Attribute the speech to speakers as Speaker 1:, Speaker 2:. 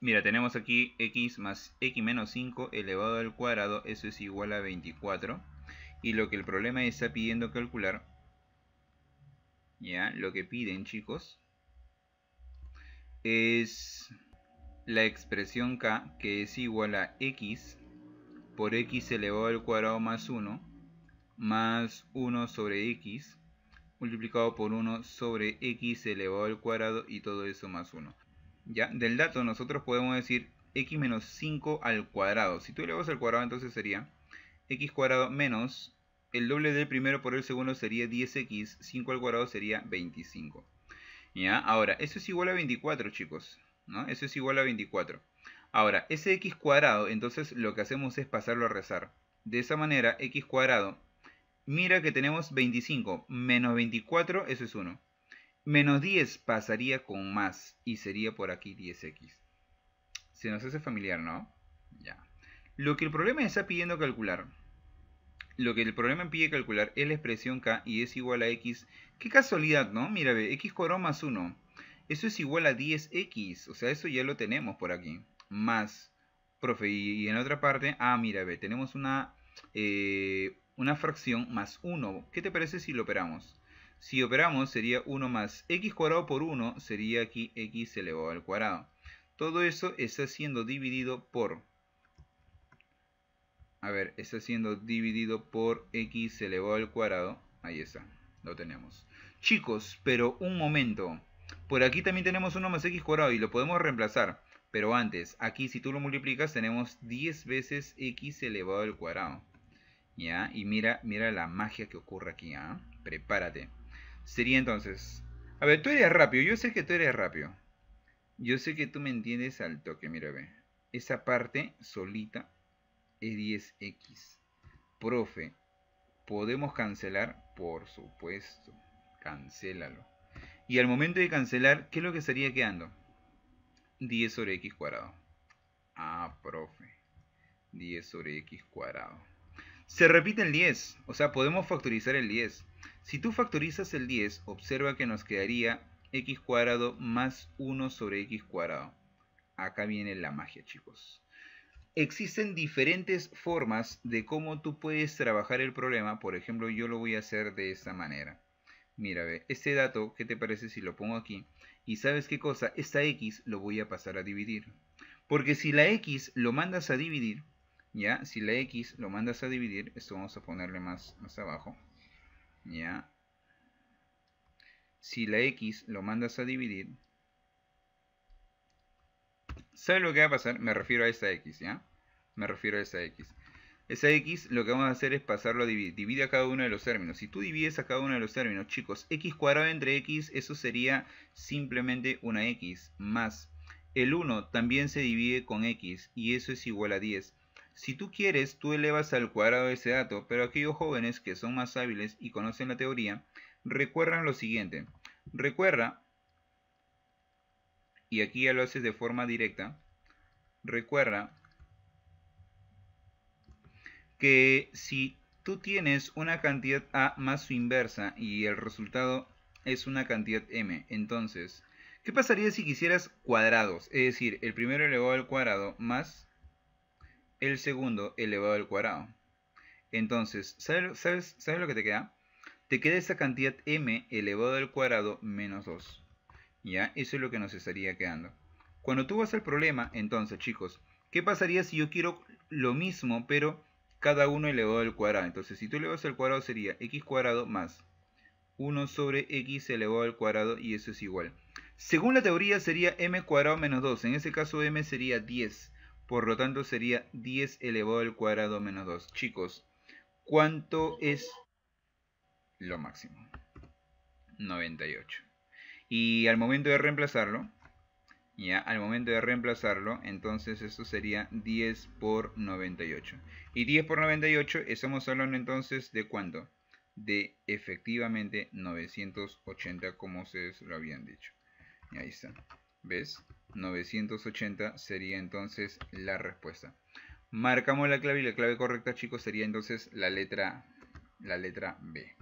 Speaker 1: Mira, tenemos aquí x más x menos 5 elevado al cuadrado, eso es igual a 24. Y lo que el problema está pidiendo calcular, ya, lo que piden chicos, es la expresión k que es igual a x por x elevado al cuadrado más 1 más 1 sobre x multiplicado por 1 sobre x elevado al cuadrado y todo eso más 1. ¿ya? del dato nosotros podemos decir x menos 5 al cuadrado. Si tú elevas al cuadrado entonces sería x cuadrado menos el doble del primero por el segundo sería 10x, 5 al cuadrado sería 25. ¿Ya? Ahora, eso es igual a 24 chicos, ¿no? Eso es igual a 24. Ahora, ese x cuadrado, entonces lo que hacemos es pasarlo a rezar. De esa manera, x cuadrado, mira que tenemos 25 menos 24, eso es 1. Menos 10 pasaría con más y sería por aquí 10x. Se nos hace familiar, ¿no? Ya. Lo que el problema está pidiendo calcular. Lo que el problema pide calcular es la expresión k y es igual a x. Qué casualidad, ¿no? Mira, ve, x cuadrado más 1. Eso es igual a 10x. O sea, eso ya lo tenemos por aquí. Más, profe, y, en la otra parte, ah, mira, ve, tenemos una, eh, una fracción más 1. ¿Qué te parece si lo operamos? Si operamos sería 1 más x cuadrado por 1 sería aquí x elevado al cuadrado. Todo eso está siendo dividido por... A ver, está siendo dividido por x elevado al cuadrado. Ahí está, lo tenemos. Chicos, pero un momento. Por aquí también tenemos 1 más x cuadrado y lo podemos reemplazar. Pero antes, aquí si tú lo multiplicas tenemos 10 veces x elevado al cuadrado. ¿Ya? Y mira, mira la magia que ocurre aquí, ¿ah? Prepárate. Sería entonces. A ver, tú eres rápido. Yo sé que tú eres rápido. Yo sé que tú me entiendes al toque. Mira, ve. Esa parte solita es 10x. Profe, ¿podemos cancelar? Por supuesto. Cancélalo. Y al momento de cancelar, ¿qué es lo que estaría quedando? 10 sobre x cuadrado. Ah, profe. 10 sobre x cuadrado. Se repite el 10. O sea, podemos factorizar el 10. Si tú factorizas el 10, observa que nos quedaría x cuadrado más 1 sobre x cuadrado. Acá viene la magia, chicos. Existen diferentes formas de cómo tú puedes trabajar el problema. Por ejemplo, yo lo voy a hacer de esta manera. Mira, ve, este dato, ¿qué te parece si lo pongo aquí? Y ¿sabes qué cosa? Esta x lo voy a pasar a dividir. Porque si la x lo mandas a dividir, ¿ya? Si la x lo mandas a dividir, esto vamos a ponerle más, más abajo. ¿ya? Si la x lo mandas a dividir, ¿sabes lo que va a pasar? Me refiero a esta x, ¿ya? Me refiero a esa x. Esa x lo que vamos a hacer es pasarlo a dividir. Divide a cada uno de los términos. Si tú divides a cada uno de los términos, chicos, x cuadrado entre x, eso sería simplemente una x más. El 1 también se divide con x y eso es igual a 10. Si tú quieres, tú elevas al cuadrado ese dato, pero aquellos jóvenes que son más hábiles y conocen la teoría, recuerdan lo siguiente. Recuerda, y aquí ya lo haces de forma directa, recuerda que si tú tienes una cantidad A más su inversa y el resultado es una cantidad M, entonces, ¿qué pasaría si quisieras cuadrados? Es decir, el primero elevado al cuadrado más el segundo elevado al cuadrado. Entonces, ¿sabes, sabes, lo que te queda? Te queda esa cantidad m elevado al cuadrado menos 2. ¿Ya? Eso es lo que nos estaría quedando. Cuando tú vas al problema, entonces, chicos, ¿qué pasaría si yo quiero lo mismo, pero cada uno elevado al cuadrado? Entonces, si tú elevas al cuadrado sería x cuadrado más 1 sobre x elevado al cuadrado y eso es igual. Según la teoría sería m cuadrado menos 2. En ese caso m sería 10. Por lo tanto sería 10 elevado al cuadrado menos 2. Chicos, ¿cuánto es lo máximo? 98. Y al momento de reemplazarlo, ya, al momento de reemplazarlo, entonces esto sería 10 por 98. Y 10 por 98, estamos hablando entonces de cuánto? De efectivamente 980, como ustedes lo habían dicho. Y ahí está. ¿Ves? 980 sería entonces la respuesta. Marcamos la clave y la clave correcta, chicos, sería entonces la letra, la letra B.